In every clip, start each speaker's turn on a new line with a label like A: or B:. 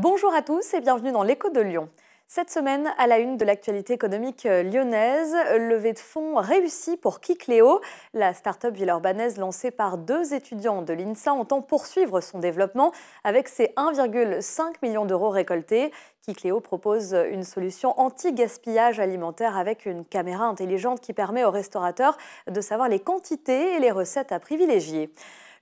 A: Bonjour à tous et bienvenue dans l'écho de Lyon. Cette semaine, à la une de l'actualité économique euh, lyonnaise, levée de fonds réussie pour Kikleo. La start-up urbanaise lancée par deux étudiants de l'INSA entend poursuivre son développement avec ses 1,5 million d'euros récoltés. Kikleo propose une solution anti-gaspillage alimentaire avec une caméra intelligente qui permet aux restaurateurs de savoir les quantités et les recettes à privilégier.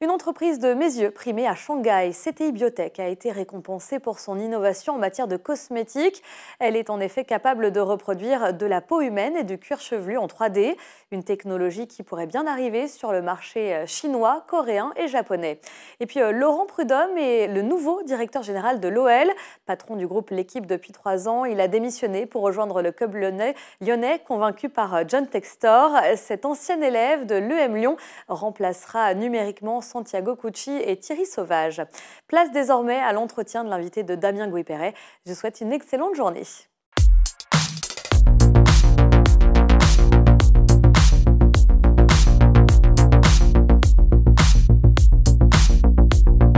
A: Une entreprise de mes yeux primée à Shanghai, CTI Biotech, a été récompensée pour son innovation en matière de cosmétiques. Elle est en effet capable de reproduire de la peau humaine et du cuir chevelu en 3D, une technologie qui pourrait bien arriver sur le marché euh, chinois, coréen et japonais. Et puis euh, Laurent Prudhomme est le nouveau directeur général de l'OL, patron du groupe L'équipe depuis trois ans. Il a démissionné pour rejoindre le club lyonnais, lyonnais convaincu par euh, John Textor. Cet ancien élève de l'EM Lyon remplacera numériquement Santiago Cucci et Thierry Sauvage. Place désormais à l'entretien de l'invité de Damien Guipéret. Je souhaite une excellente journée.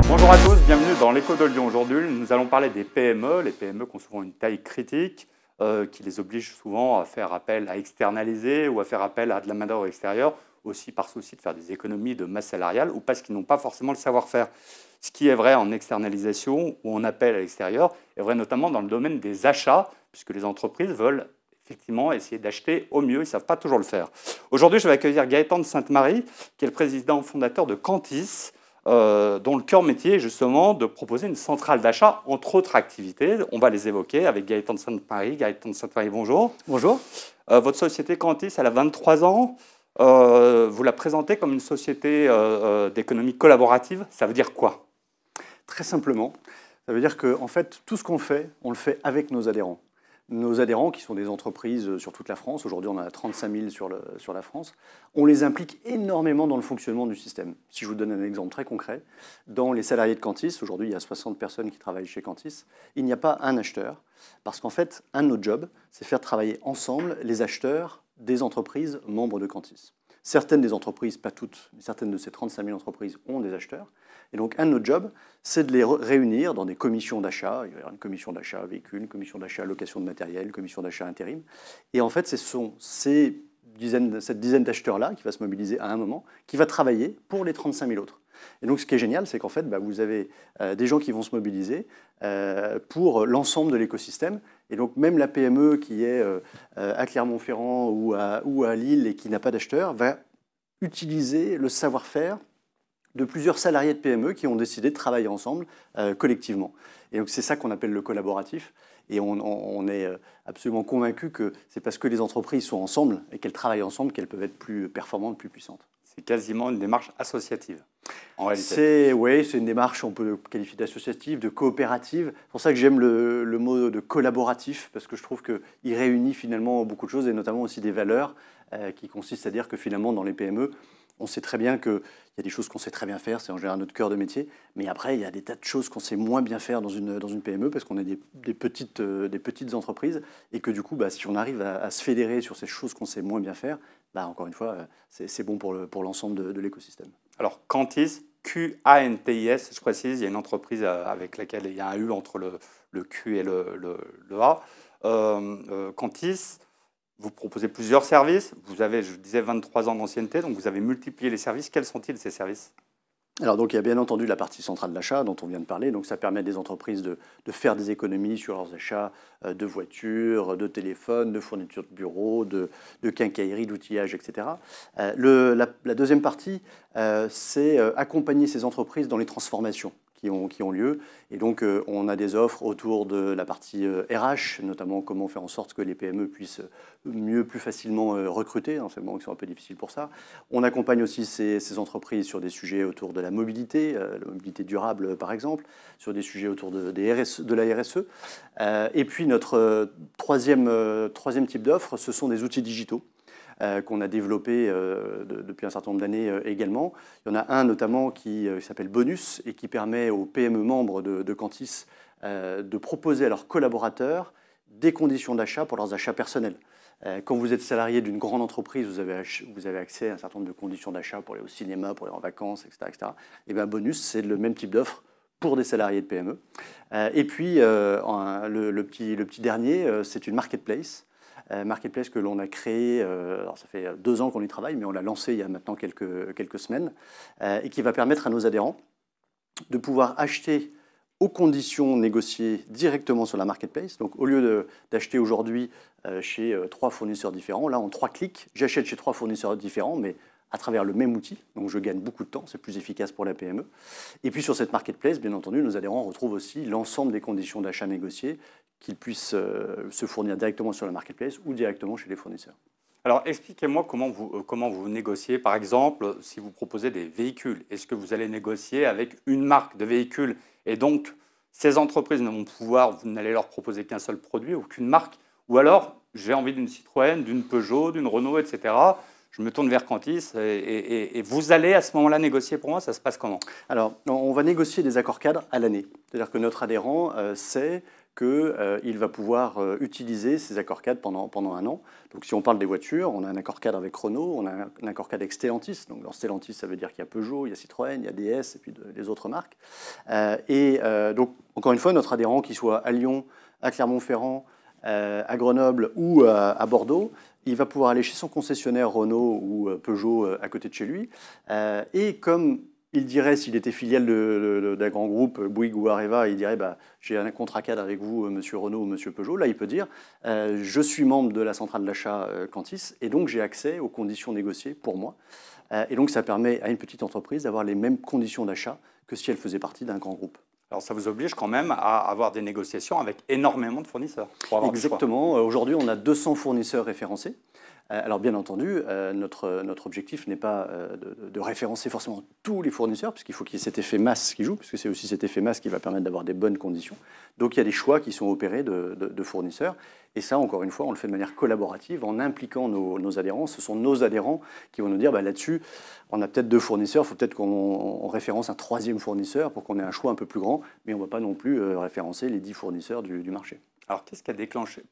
B: Bonjour à tous, bienvenue dans l'écho de Lyon. Aujourd'hui, nous allons parler des PME, les PME qui ont souvent une taille critique, euh, qui les oblige souvent à faire appel à externaliser ou à faire appel à de la main-d'œuvre extérieure aussi par souci de faire des économies de masse salariale ou parce qu'ils n'ont pas forcément le savoir-faire. Ce qui est vrai en externalisation ou en appel à l'extérieur est vrai notamment dans le domaine des achats, puisque les entreprises veulent effectivement essayer d'acheter au mieux, ils ne savent pas toujours le faire. Aujourd'hui, je vais accueillir Gaëtan de Sainte-Marie, qui est le président fondateur de Cantis, euh, dont le cœur métier est justement de proposer une centrale d'achat, entre autres activités. On va les évoquer avec Gaëtan de Sainte-Marie. Gaëtan de Sainte-Marie, bonjour. Bonjour. Euh, votre société Cantis, elle a 23 ans. Euh, vous la présentez comme une société euh, euh, d'économie collaborative. Ça veut dire quoi
C: Très simplement, ça veut dire que en fait, tout ce qu'on fait, on le fait avec nos adhérents. Nos adhérents, qui sont des entreprises sur toute la France, aujourd'hui on en a 35 000 sur, sur la France, on les implique énormément dans le fonctionnement du système. Si je vous donne un exemple très concret, dans les salariés de Cantis, aujourd'hui il y a 60 personnes qui travaillent chez Cantis, il n'y a pas un acheteur, parce qu'en fait, un de nos jobs, c'est faire travailler ensemble les acheteurs, des entreprises membres de Cantis. Certaines des entreprises, pas toutes, mais certaines de ces 35 000 entreprises ont des acheteurs. Et donc, un de nos jobs, c'est de les réunir dans des commissions d'achat. Il y avoir une commission d'achat véhicule, une commission d'achat location de matériel, une commission d'achat intérim. Et en fait, ce sont ces dizaines, cette dizaine d'acheteurs-là qui va se mobiliser à un moment, qui va travailler pour les 35 000 autres. Et donc, ce qui est génial, c'est qu'en fait, bah, vous avez euh, des gens qui vont se mobiliser euh, pour l'ensemble de l'écosystème. Et donc, même la PME qui est euh, à Clermont-Ferrand ou à, Lille et qui n'a pas d'acheteur va utiliser le savoir-faire de plusieurs salariés de PME qui ont décidé de travailler ensemble collectivement. Et donc, c'est ça qu'on appelle le collaboratif. Et on, on, est absolument convaincu que c'est parce que les entreprises sont ensemble et qu'elles travaillent ensemble qu'elles peuvent être plus performantes, plus puissantes. C'est quasiment une démarche associative. C'est une démarche, on peut qualifier d'associative, de coopérative. C'est pour ça que j'aime le, mot de collaboratif, parce que je trouve qu'il réunit finalement beaucoup de choses, et notamment aussi des valeurs, euh, qui consistent à dire que finalement, dans les PME, on sait très bien qu'il y a des choses qu'on sait très bien faire, c'est en général notre cœur de métier, mais après, il y a des tas de choses qu'on sait moins bien faire dans une, dans une PME parce qu'on est des, petites, euh, des petites entreprises et que du coup, bah, si on arrive à, se fédérer sur ces choses qu'on sait moins bien faire, bah, encore une fois, euh, c'est bon pour l'ensemble le, pour de l'écosystème.
B: Alors, Quantis, Q-A-N-T-I-S, je précise, il y a une entreprise euh, avec laquelle il y a un U entre le, Q et le, A. Euh, euh Quantis, vous proposez plusieurs services. Vous avez, je disais, 23 ans d'ancienneté, donc vous avez multiplié les services. Quels sont-ils ces services alors donc il y a bien entendu la partie centrale de l'achat dont on vient
C: de parler, donc ça permet à des entreprises de, faire des économies sur leurs achats euh, de voitures, de téléphones, de fournitures de bureaux, de, quincailleries, quincaillerie, d'outillage, etc. Euh, la, deuxième partie, euh, c'est accompagner ces entreprises dans les transformations qui ont, qui ont lieu. Et donc, euh, on a des offres autour de la partie RH, euh, notamment comment faire en sorte que les PME puissent euh, mieux, plus facilement recruter, hein, c'est moments qui sont un peu difficile pour ça. On accompagne aussi ces, entreprises sur des sujets autour de la mobilité, la mobilité durable par exemple, sur des sujets autour de, des de la RSE. et puis, notre troisième, troisième type d'offre, ce sont des outils digitaux. Euh, qu'on a développé euh, depuis un certain nombre d'années euh, également. Il y en a un notamment qui s'appelle Bonus et qui permet aux PME membres de, de Cantis de proposer à leurs collaborateurs des conditions d'achat pour leurs achats personnels. Quand vous êtes salarié d'une grande entreprise, vous avez, vous avez accès à un certain nombre de conditions d'achat pour aller au cinéma, pour aller en vacances, etc. etc. Et eh bien, bonus, c'est le même type d'offre pour des salariés de PME. Et puis, le, petit, le petit dernier, c'est une marketplace euh, marketplace que l'on a créé, euh, alors ça fait euh, deux ans qu'on y travaille, mais on l'a lancé il y a maintenant quelques, quelques semaines, et qui va permettre à nos adhérents de pouvoir acheter aux conditions négociées directement sur la marketplace. Donc au lieu d'acheter aujourd'hui chez trois fournisseurs différents, là en trois clics, j'achète chez trois fournisseurs différents, mais à travers le même outil. Donc je gagne beaucoup de temps, c'est plus efficace pour la PME. Et puis sur cette marketplace, bien entendu, nos adhérents retrouvent aussi l'ensemble des conditions d'achat négociées qu'ils puissent euh, se fournir directement sur le marketplace
B: ou directement chez les fournisseurs. Alors expliquez-moi comment vous, euh, comment vous négociez. Par exemple, si vous proposez des véhicules, est-ce que vous allez négocier avec une marque de véhicules et donc ces entreprises ne vont pouvoir, vous n'allez leur proposer qu'un seul produit, ou qu'une marque Ou alors, j'ai envie d'une Citroën, d'une Peugeot, d'une Renault, etc je me tourne vers Cantis et, vous allez à ce moment-là négocier pour moi, ça se passe comment Alors, on va négocier des accords cadres
C: à l'année. C'est-à-dire que notre adhérent c'est euh, sait qu'il euh, va pouvoir euh, utiliser ces accords cadres pendant, pendant un an. Donc si on parle des voitures, on a un accord cadre avec Renault, on a un accord cadre avec Stellantis. Donc dans Stellantis, ça veut dire qu'il y a Peugeot, il y a Citroën, il y a DS et puis les autres marques. Euh, et donc encore une fois, notre adhérent, qu'il soit à Lyon, à Clermont-Ferrand, à Grenoble ou à Bordeaux, il va pouvoir aller chez son concessionnaire Renault ou Peugeot à côté de chez lui. et comme il dirait, s'il était filial d'un grand groupe, Bouygues ou Areva, il dirait bah, J'ai un contrat cadre avec vous, euh, monsieur Renault ou monsieur Peugeot. Là, il peut dire euh, Je suis membre de la centrale d'achat l'achat euh, et donc j'ai accès aux conditions négociées pour moi. et donc, ça permet à une petite entreprise d'avoir les mêmes conditions d'achat que si elle faisait partie d'un grand groupe. Alors ça vous oblige
B: quand même à avoir des négociations avec énormément de fournisseurs. Exactement. Aujourd'hui,
C: on a 200 fournisseurs référencés. Euh, alors bien entendu, euh, notre, objectif n'est pas euh, de, référencer forcément tous les fournisseurs, puisqu'il faut qu'il y ait cet effet masse qui joue, puisque c'est aussi cet effet masse qui va permettre d'avoir des bonnes conditions. Donc il y a des choix qui sont opérés de, fournisseurs. Et ça, encore une fois, on le fait de manière collaborative, en impliquant nos, adhérents. Ce sont nos adhérents qui vont nous dire, bah, là-dessus, on a peut-être deux fournisseurs, il faut peut-être qu'on référence un troisième fournisseur pour qu'on ait un choix un peu plus grand, mais on ne va pas non plus référencer les dix fournisseurs du marché.
B: Alors, qu'est-ce qui a déclenché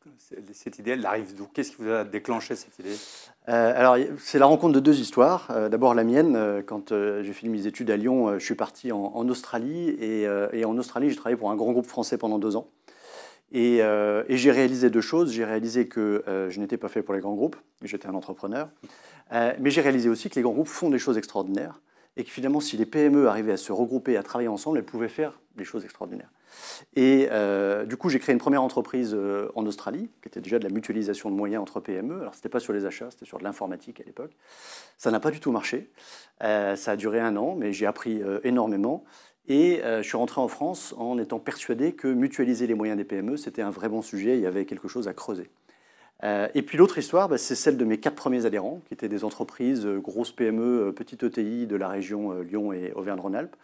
C: cette idée Elle arrive d'où Qu'est-ce qui vous a déclenché cette idée euh, Alors, c'est la rencontre de deux histoires. Euh, d'abord, la mienne. Euh, quand j'ai fini mes études à Lyon, je suis parti en, Australie. Et, en Australie, j'ai travaillé pour un grand groupe français pendant deux ans. Et, j'ai réalisé deux choses. J'ai réalisé que je n'étais pas fait pour les grands groupes, j'étais un entrepreneur. mais j'ai réalisé aussi que les grands groupes font des choses extraordinaires et que finalement, si les PME arrivaient à se regrouper, à travailler ensemble, elles pouvaient faire des choses extraordinaires. Et euh, du coup, j'ai créé une première entreprise euh, en Australie, qui était déjà de la mutualisation de moyens entre PME. Alors, ce n'était pas sur les achats, c'était sur de l'informatique à l'époque. Ça n'a pas du tout marché. Euh, ça a duré un an, mais j'ai appris énormément. Et je suis rentré en France en étant persuadé que mutualiser les moyens des PME, c'était un vrai bon sujet, il y avait quelque chose à creuser. Euh, et puis l'autre histoire, bah, c'est celle de mes quatre premiers adhérents, qui étaient des entreprises, euh, grosses PME, euh, petites ETI de la région Lyon et Auvergne-Rhône-Alpes,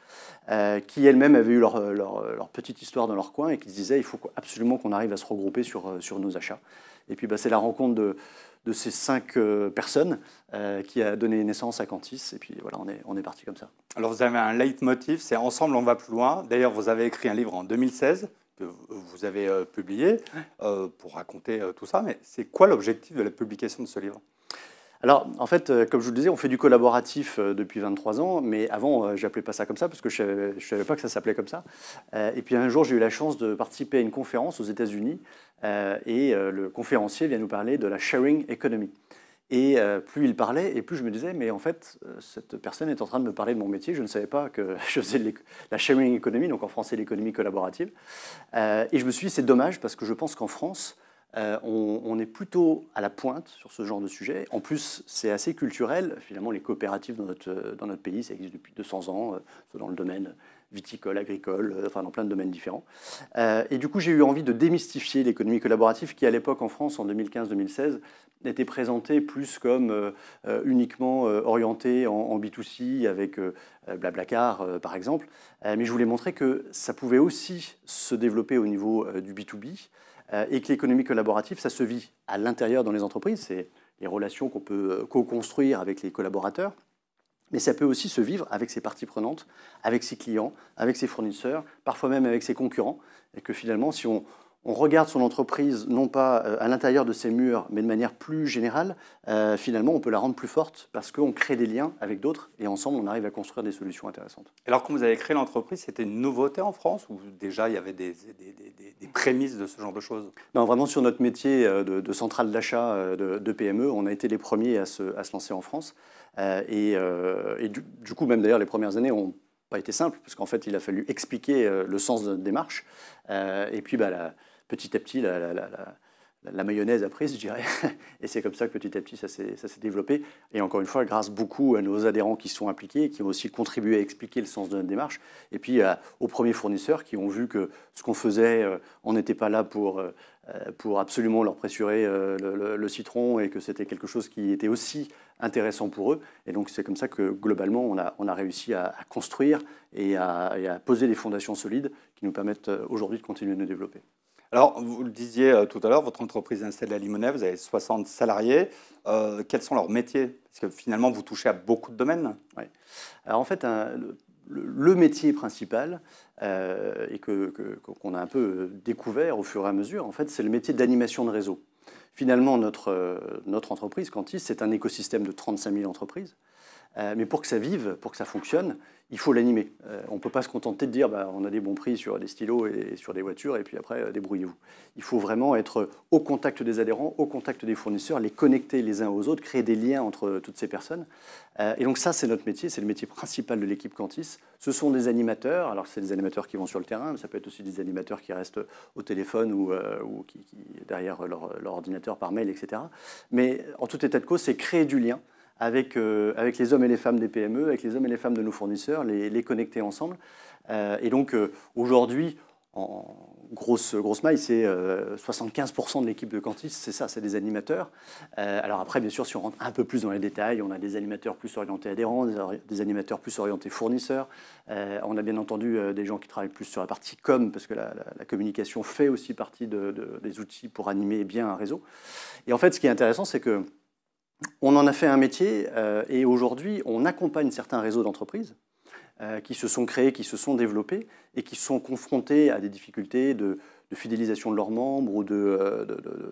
C: qui elles-mêmes avaient eu leur, petite histoire dans leur coin et qui se disaient il faut absolument qu'on arrive à se regrouper sur, sur nos achats. Et puis bah, c'est la rencontre de, ces cinq personnes qui a donné naissance à Cantis. Et puis voilà, on est, on est parti comme ça.
B: Alors vous avez un leitmotiv, c'est Ensemble on va plus loin. D'ailleurs, vous avez écrit un livre en 2016 vous avez euh, publié euh, pour raconter euh, tout ça. Mais c'est quoi l'objectif de la publication de ce livre alors, en fait, comme je vous le disais, on fait du
C: collaboratif depuis 23 ans, mais avant, j'appelais pas ça comme ça parce que je ne savais pas que ça s'appelait comme ça. et puis un jour, j'ai eu la chance de participer à une conférence aux États-Unis et le conférencier vient nous parler de la sharing economy. Et euh, plus il parlait, et plus je me disais, mais en fait, euh, cette personne est en train de me parler de mon métier. Je ne savais pas que je faisais la sharing economy, donc en français l'économie collaborative. Euh, et je me suis dit, c'est dommage parce que je pense qu'en France, on, est plutôt à la pointe sur ce genre de sujet. En plus, c'est assez culturel. Finalement, les coopératives dans notre, dans notre pays, ça existe depuis 200 ans dans le domaine viticole, agricole, euh, enfin dans plein de domaines différents. Euh, et du coup, j'ai eu envie de démystifier l'économie collaborative qui, à l'époque en France, en 2015-2016, était présentée plus comme euh, uniquement orientée en, B2C avec Blablacar, par exemple. mais je voulais montrer que ça pouvait aussi se développer au niveau du B2B et que l'économie collaborative, ça se vit à l'intérieur dans les entreprises. C'est les relations qu'on peut co-construire avec les collaborateurs mais ça peut aussi se vivre avec ses parties prenantes, avec ses clients, avec ses fournisseurs, parfois même avec ses concurrents, et que finalement, si on, on regarde son entreprise non pas euh, à l'intérieur de ses murs, mais de manière plus générale, euh, finalement, on peut la rendre plus forte parce qu'on crée des liens avec d'autres et ensemble, on arrive à construire des solutions intéressantes.
B: Alors, quand vous avez créé l'entreprise, c'était une nouveauté en France ou déjà il y avait des, prémices de ce genre de choses Non, vraiment, sur notre métier euh, de,
C: centrale d'achat de, PME, e, on a été les premiers à se, lancer en France. et, du, coup, même d'ailleurs, les premières années, ont pas été simples parce qu'en fait, il a fallu expliquer le sens de notre démarche. et puis, bah, la, petit à petit, la, mayonnaise a pris, je dirais. Et c'est comme ça que petit à petit, ça s'est développé. Et encore une fois, grâce beaucoup à nos adhérents qui sont impliqués, qui ont aussi contribué à expliquer le sens de notre démarche. Et puis aux premiers fournisseurs qui ont vu que ce qu'on faisait, euh, on n'était pas là pour, euh, euh, pour absolument leur pressurer le, citron et que c'était quelque chose qui était aussi intéressant pour eux. Et donc c'est comme ça que globalement, on a, réussi à, construire et à, et à poser des fondations solides
B: qui nous permettent aujourd'hui de continuer de nous développer. Alors, vous le disiez euh, tout à l'heure, votre entreprise installe à Limonève, vous avez 60 salariés. Euh, quels sont leurs métiers Parce que finalement, vous touchez à beaucoup de domaines. Oui. Alors, en fait, le, métier principal, euh,
C: et qu'on que, a un peu découvert au fur et à mesure, en fait, c'est le métier d'animation de réseau. Finalement, notre, notre entreprise, Cantis, c'est un écosystème de 35 000 entreprises. Euh, mais pour que ça vive, pour que ça fonctionne, il faut l'animer. Euh, on ne peut pas se contenter de dire bah, on a des bons prix sur des stylos et sur des voitures, et puis après, euh, débrouillez-vous. Il faut vraiment être au contact des adhérents, au contact des fournisseurs, les connecter les uns aux autres, créer des liens entre toutes ces personnes. et donc ça, c'est notre métier, c'est le métier principal de l'équipe Cantis. Ce sont des animateurs, alors c'est des animateurs qui vont sur le terrain, mais ça peut être aussi des animateurs qui restent au téléphone ou, derrière leur, leur ordinateur par mail, etc. Mais en tout état de cause, c'est créer du lien avec, euh, avec les hommes et les femmes des PME, avec les hommes et les femmes de nos fournisseurs, les, connecter ensemble. Euh, et donc euh, aujourd'hui, en grosse, grosse maille, c'est 75% de l'équipe de quantis c'est ça, c'est des animateurs. alors après, bien sûr, si on rentre un peu plus dans les détails, on a des animateurs plus orientés adhérents, des, animateurs plus orientés fournisseurs. on a bien entendu des gens qui travaillent plus sur la partie com, parce que la, communication fait aussi partie de, des outils pour animer bien un réseau. Et en fait, ce qui est intéressant, c'est que on en a fait un métier euh, et aujourd'hui, on accompagne certains réseaux d'entreprises euh, qui se sont créés, qui se sont développés et qui sont confrontés à des difficultés de, fidélisation de leurs membres ou euh,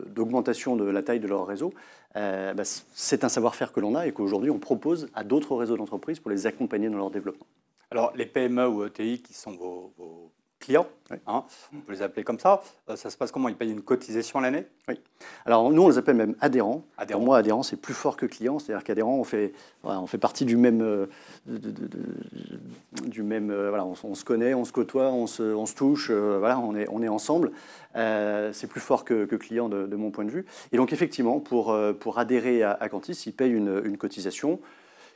C: d'augmentation de, la taille de leur réseau. Bah, c'est un savoir-faire que l'on a et qu'aujourd'hui, on propose à d'autres réseaux d'entreprises pour les accompagner dans leur développement.
B: Alors, les PME ou ETI qui sont vos clients. Hein, on peut les appeler comme ça. Euh, ça se passe comment Ils payent une cotisation à l'année Oui. Alors
C: nous, on les appelle même adhérents. Adhérent. moi, adhérent, c'est plus fort que client. C'est-à-dire qu'adhérent, on fait, on fait partie du même, euh, du même. Euh, voilà, on, se connaît, on se côtoie, on se, on se touche. voilà, on est, on est ensemble. c'est plus fort que, que client de, mon point de vue. Et donc effectivement, pour, pour adhérer à, Quantis, Cantis, ils payent une cotisation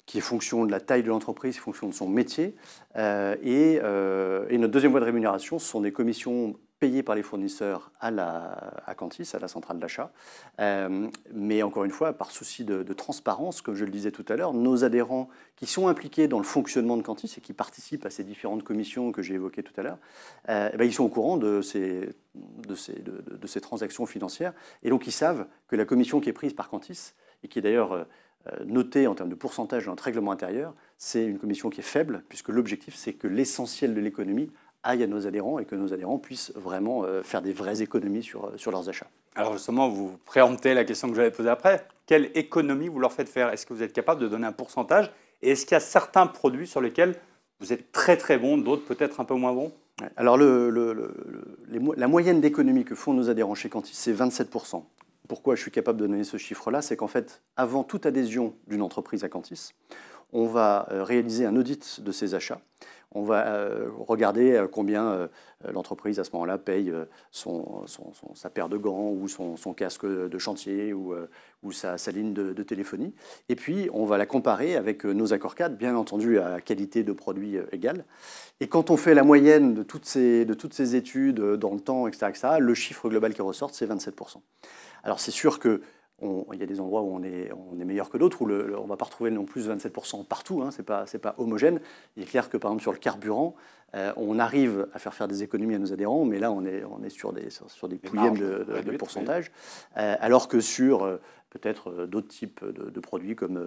C: qui est fonction de la taille de l'entreprise, fonction de son métier. Euh, euh, et, notre deuxième voie de rémunération, ce sont des commissions payées par les fournisseurs à, la, à Cantis, à la centrale d'achat. Euh, mais encore une fois, par souci de, transparence, comme je le disais tout à l'heure, nos adhérents qui sont impliqués dans le fonctionnement de Cantis et qui participent à ces différentes commissions que j'ai évoquées tout à l'heure, eh ben, ils sont au courant de ces de ces, de, de ces transactions financières. Et donc, ils savent que la commission qui est prise par Cantis, et qui est d'ailleurs euh, noté en termes de pourcentage dans notre règlement intérieur, c'est une commission qui est faible, puisque l'objectif, c'est que l'essentiel de l'économie aille à nos adhérents
B: et que nos adhérents puissent vraiment euh, faire
C: des vraies économies euh, sur, leurs achats.
B: Alors justement, vous préemptez la question que j'allais poser après. Quelle économie vous leur faites faire Est-ce que vous êtes capable de donner un pourcentage Et est-ce qu'il y a certains produits sur lesquels vous êtes très très bon, d'autres peut-être un peu moins bons alors,
C: la moyenne d'économie que font nos adhérents chez Cantis, c'est 27% pourquoi je suis capable de donner ce chiffre-là, c'est qu'en fait, avant toute adhésion d'une entreprise à Cantis, on va euh, réaliser un audit de ses achats. On va euh, regarder euh, combien l'entreprise à ce moment-là paye son, son, sa paire de gants ou son, casque de chantier ou, sa, ligne de, téléphonie. Et puis, on va la comparer avec nos accords cadres, bien entendu à qualité de produit égale. Et quand on fait la moyenne de toutes ces, de toutes ces études dans le temps, etc., etc., le chiffre global qui ressort, c'est 27%. Alors c'est sûr que il y a des endroits où on est, meilleur que d'autres, où on ne va pas retrouver non plus 27% partout, hein, ce n'est pas, homogène. Il est clair que par exemple sur le carburant, euh, on arrive à faire faire des économies à nos adhérents, mais là on est, sur des, sur, de, pourcentage, euh, alors que sur euh, peut-être d'autres types de, produits comme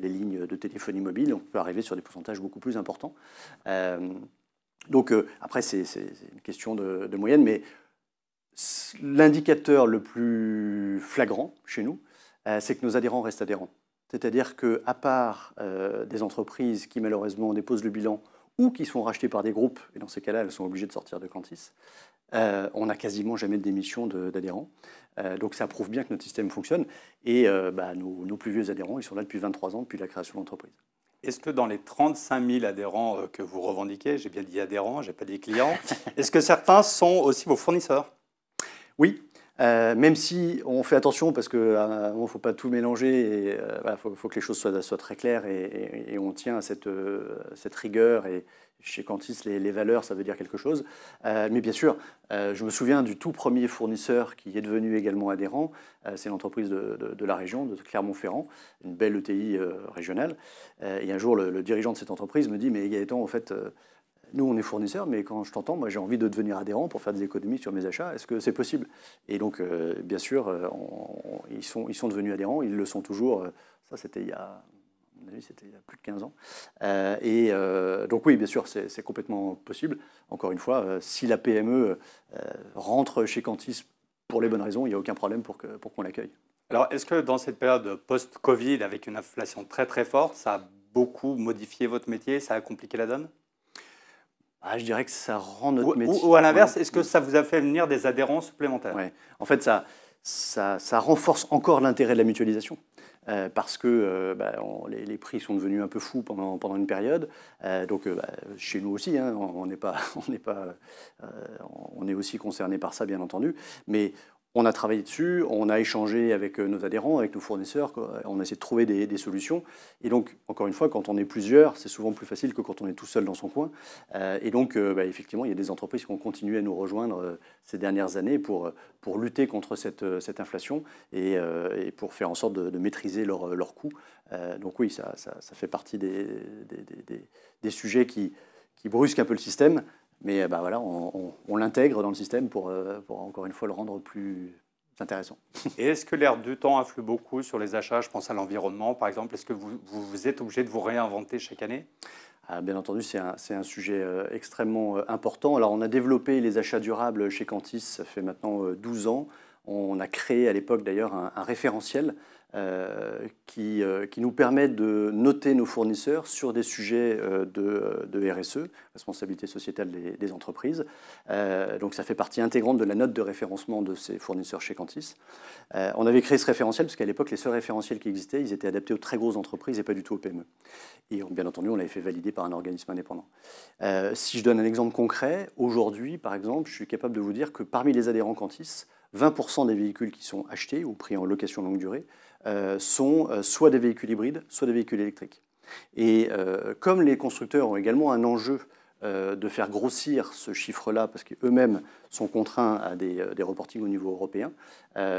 C: les lignes de téléphonie mobile, on peut arriver sur des pourcentages beaucoup plus importants. donc après c'est une question de moyenne, mais l'indicateur le plus flagrant chez nous, euh, c'est que nos adhérents restent adhérents. C'est-à-dire qu'à part euh, des entreprises qui malheureusement déposent le bilan ou qui sont rachetées par des groupes, et dans ces cas-là, elles sont obligées de sortir de Cantis, euh, on n'a quasiment jamais de démission d'adhérents. donc ça prouve bien que notre système fonctionne. Et bah, nos, nos, plus vieux adhérents, ils sont là depuis 23 ans, depuis la création de l'entreprise.
B: Est-ce que dans les 35 000 adhérents que vous revendiquez, j'ai bien dit adhérents, j'ai pas dit clients, est-ce que certains sont aussi vos fournisseurs oui, euh, même si on fait attention
C: parce qu'il ne euh, faut pas tout mélanger, et euh, il faut, que les choses soient, très claires et, on tient à cette, rigueur. Et chez Quantis, les, valeurs, ça veut dire quelque chose. mais bien sûr, je me souviens du tout premier fournisseur qui est devenu également adhérent. C'est l'entreprise de, la région, de Clermont-Ferrand, une belle ETI régionale. et un jour, le, dirigeant de cette entreprise me dit Mais il y a temps, en fait, nous, on est fournisseur, mais quand je t'entends, moi, j'ai envie de devenir adhérent pour faire des économies sur mes achats. Est-ce que c'est possible Et donc, euh, bien sûr, euh, ils, sont, ils sont devenus adhérents, ils le sont toujours. Euh, ça, c'était il y a c'était plus de 15 ans. et donc oui, bien sûr, c'est complètement possible. Encore une fois, si la PME rentre chez Cantis pour les bonnes raisons, il n'y a aucun problème pour qu'on l'accueille.
B: Alors, est-ce que dans cette période post-Covid, avec une inflation très très forte, ça a beaucoup modifié votre métier, ça a compliqué la donne ah, je dirais que ça rend notre ou, métier. Ou, à l'inverse, est-ce que ça vous a fait venir des adhérents supplémentaires ouais. En fait, ça, ça, ça renforce
C: encore l'intérêt de la mutualisation. Euh, parce que euh, bah, les, les, prix sont devenus un peu fous pendant, pendant une période. Euh, donc bah, chez nous aussi, hein, on, n'est est pas, on, n'est pas, on est aussi concerné par ça, bien entendu. Mais on a travaillé dessus, on a échangé avec euh, nos adhérents, avec nos fournisseurs, on a essayé de trouver des, solutions. Et donc, encore une fois, quand on est plusieurs, c'est souvent plus facile que quand on est tout seul dans son coin. Euh, et donc, euh, bah, effectivement, il y a des entreprises qui ont continué à nous rejoindre ces dernières années pour, pour lutter contre cette, cette inflation et, pour faire en sorte de, maîtriser leurs leur coûts. donc oui, ça, fait partie des, des, sujets qui, qui brusquent un peu le système, mais euh, bah, voilà, on, l'intègre dans le système euh, pour, encore une fois, le rendre plus intéressant.
B: Et est-ce que l'air du temps influe beaucoup sur les achats Je pense à l'environnement, par exemple. Est-ce que vous, vous êtes obligé de vous réinventer chaque année ah, Bien entendu, c'est un, sujet euh, extrêmement important. Alors, on a développé
C: les achats durables chez Cantis, ça fait maintenant 12 ans. On a créé à l'époque d'ailleurs un, référentiel euh, qui, nous permet de noter nos fournisseurs sur des sujets euh, de, RSE, e, responsabilité sociétale des, des entreprises. Euh, donc ça fait partie intégrante de la note de référencement de ces fournisseurs chez Cantis. on avait créé ce référentiel parce qu'à l'époque, les seuls référentiels qui existaient, ils étaient adaptés aux très grosses entreprises et pas du tout aux PME. Et bien entendu, on l'avait fait valider par un organisme indépendant. si je donne un exemple concret, aujourd'hui, par exemple, je suis capable de vous dire que parmi les adhérents Cantis, 20% des véhicules qui sont achetés ou pris en location longue durée euh, sont euh, soit des véhicules hybrides, soit des véhicules électriques. Et euh, comme les constructeurs ont également un enjeu de faire grossir ce chiffre-là, parce qu'eux-mêmes sont contraints à des, des, reportings au niveau européen,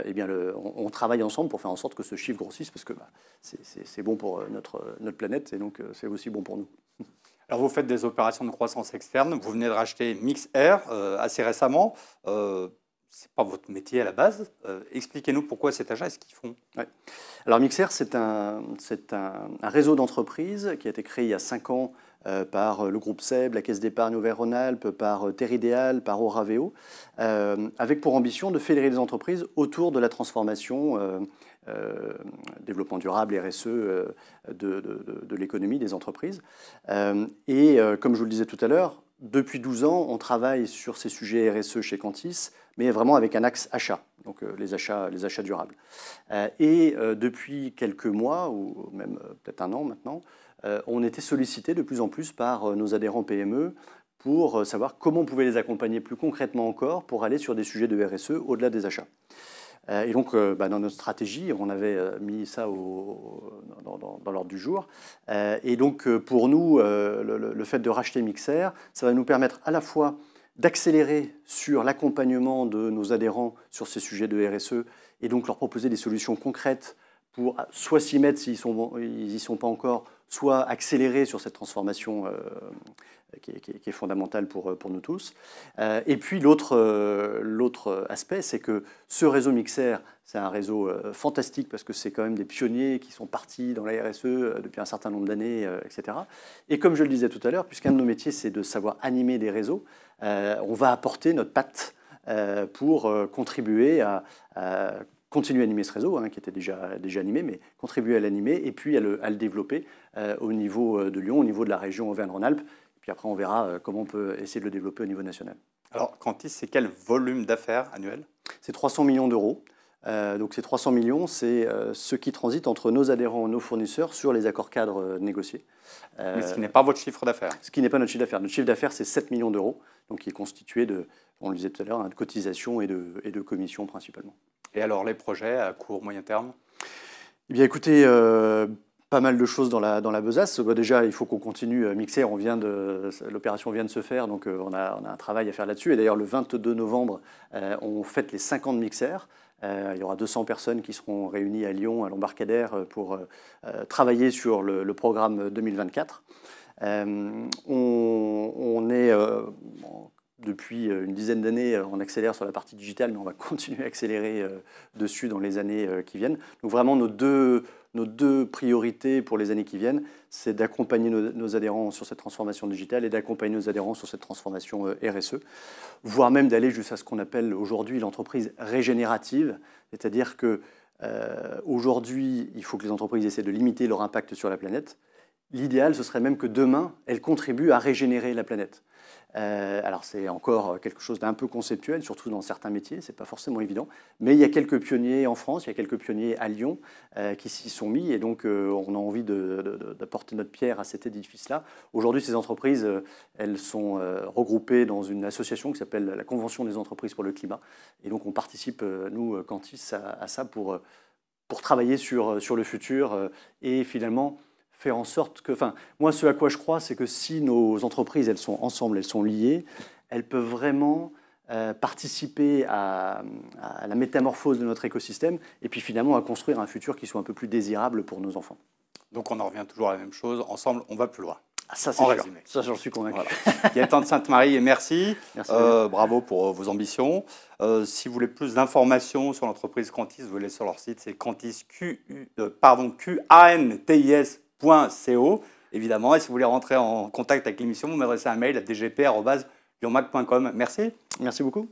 C: eh bien on, travaille ensemble pour faire en sorte que ce chiffre grossisse, parce que bah, c'est bon pour notre, notre planète, et donc c'est aussi bon pour nous.
B: Alors vous faites des opérations de croissance externe, vous venez de racheter Mix Air assez récemment n'est pas votre métier à la base. Euh, expliquez-nous pourquoi cet agent et ce qu'ils font. Alors Mixer, c'est un, un, réseau d'entreprises qui a été créé
C: il y a cinq ans euh, par euh, le groupe SEB, la Caisse d'épargne Auvergne-Rhône-Alpes, par Terre Terridéal, par Oraveo, avec pour ambition de fédérer les entreprises autour de la transformation développement durable, RSE de, l'économie des entreprises. et comme je vous le disais tout à l'heure, depuis 12 ans, on travaille sur ces sujets RSE chez Cantis, mais vraiment avec un axe achat, donc euh, les, achats, les achats durables. Euh, et euh, depuis quelques mois, ou même peut-être un an maintenant, on était sollicité de plus en plus par nos adhérents PME pour savoir comment on pouvait les accompagner plus concrètement encore pour aller sur des sujets de RSE au-delà des achats. Euh, et donc, euh, bah, dans notre stratégie, on avait euh, mis ça au, dans, l'ordre du jour. et donc, pour nous, le, fait de racheter Mixer, ça va nous permettre à la fois d'accélérer sur l'accompagnement de nos adhérents sur ces sujets de RSE et donc leur proposer des solutions concrètes pour soit s'y mettre s'ils n'y ils sont pas encore, soit accélérer sur cette transformation euh, qui, est, fondamentale pour, euh, pour nous tous. Euh, et puis l'autre aspect, c'est que ce réseau Mixer, c'est un réseau fantastique parce que c'est quand même des pionniers qui sont partis dans la RSE depuis un certain nombre d'années, etc. Et comme je le disais tout à l'heure, puisqu'un de nos métiers, c'est de savoir animer des réseaux, on va apporter notre patte pour contribuer à continuer à animer ce réseau, hein, qui était déjà, déjà animé, mais contribuer à l'animer et puis à le, développer euh, au niveau euh, de Lyon, au niveau de la région Auvergne-Rhône-Alpes. Puis après, on verra euh, comment on peut essayer de le développer au niveau national. Alors, Quantis, c'est quel volume d'affaires annuel C'est 300 millions d'euros. donc ces 300 millions, c'est ce qui transite entre nos adhérents et nos fournisseurs sur les accords cadres négociés. Mais ce qui n'est pas
B: votre chiffre d'affaires.
C: Ce qui n'est pas notre chiffre d'affaires. Notre chiffre d'affaires, c'est 7 millions d'euros, donc qui est constitué de, on le disait tout à l'heure, hein, de cotisations et de, et de commissions principalement.
B: Et alors les projets à court, moyen terme
C: Eh bien écoutez, euh, pas mal de choses dans la, dans la besace. déjà, il faut qu'on continue mixer. l'opération vient de se faire, donc euh, on, a, un travail à faire là-dessus. Et d'ailleurs, le 22 novembre, euh, on fête les 50 Mixer. il y aura 200 personnes qui seront réunies à Lyon, à l'embarcadère, pour travailler sur le, programme 2024. on, est, depuis euh, une dizaine d'années, euh, on accélère sur la partie digitale, mais on va continuer à accélérer euh, dessus dans les années qui viennent. Donc vraiment, nos deux, nos deux priorités pour les années qui viennent, c'est d'accompagner nos, adhérents sur cette transformation digitale et d'accompagner nos adhérents sur cette transformation RSE, voire même d'aller jusqu'à ce qu'on appelle aujourd'hui l'entreprise régénérative, c'est-à-dire que aujourd'hui, il faut que les entreprises essaient de limiter leur impact sur la planète. L'idéal, ce serait même que demain, elles contribuent à régénérer la planète. Euh, alors c'est encore quelque chose d'un peu conceptuel, surtout dans certains métiers, ce n'est pas forcément évident. Mais il y a quelques pionniers en France, il y a quelques pionniers à Lyon euh, qui s'y sont mis, et donc euh, on a envie d'apporter notre pierre à cet édifice-là. Aujourd'hui, ces entreprises, elles sont regroupées dans une association qui s'appelle la Convention des entreprises pour le climat, et donc on participe nous, Cantis, à, à ça pour travailler sur sur le futur et finalement faire en sorte que, enfin, moi, ce à quoi je crois, c'est que si nos entreprises, elles sont ensemble, elles sont liées, elles peuvent vraiment euh, participer à, la métamorphose de notre écosystème et puis finalement à construire un futur qui soit un peu plus désirable pour nos enfants. Donc on en revient toujours à la même chose, ensemble on va plus
B: loin. Ah, ça c'est résumé. Ça j'en suis convaincu. Voilà. de Sainte-Marie, merci. merci euh, bravo pour euh, vos ambitions. si vous voulez plus d'informations sur l'entreprise Quantis, vous allez sur leur site, c'est Quantis, Q, pardon, Q-A-N-T-I-S co évidemment. Et si vous voulez rentrer en contact avec l'émission, vous m'adressez un mail à dgp.com. Merci.
A: Merci beaucoup.